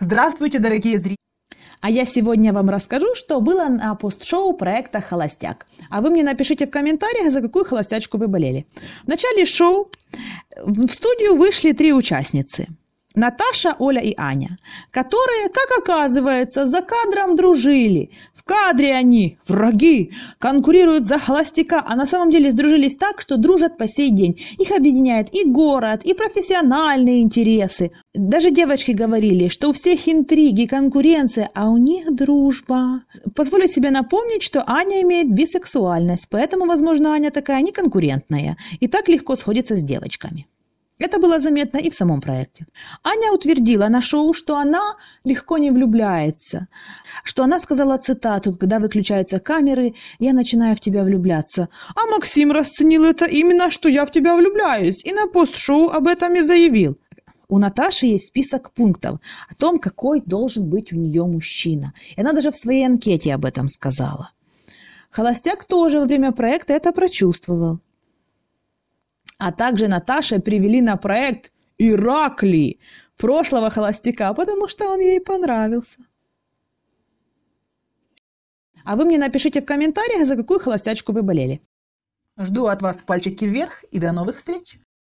Здравствуйте, дорогие зрители! А я сегодня вам расскажу, что было на пост-шоу проекта «Холостяк». А вы мне напишите в комментариях, за какую холостячку вы болели. В начале шоу в студию вышли три участницы. Наташа, Оля и Аня, которые, как оказывается, за кадром дружили, кадре они, враги, конкурируют за холостяка, а на самом деле сдружились так, что дружат по сей день. Их объединяет и город, и профессиональные интересы. Даже девочки говорили, что у всех интриги, конкуренция, а у них дружба. Позволю себе напомнить, что Аня имеет бисексуальность, поэтому, возможно, Аня такая неконкурентная и так легко сходится с девочками. Это было заметно и в самом проекте. Аня утвердила на шоу, что она легко не влюбляется, что она сказала цитату «Когда выключаются камеры, я начинаю в тебя влюбляться». А Максим расценил это именно, что я в тебя влюбляюсь, и на пост-шоу об этом и заявил. У Наташи есть список пунктов о том, какой должен быть у нее мужчина. И она даже в своей анкете об этом сказала. Холостяк тоже во время проекта это прочувствовал. А также Наташа привели на проект Иракли прошлого холостяка, потому что он ей понравился. А вы мне напишите в комментариях, за какую холостячку вы болели. Жду от вас пальчики вверх и до новых встреч!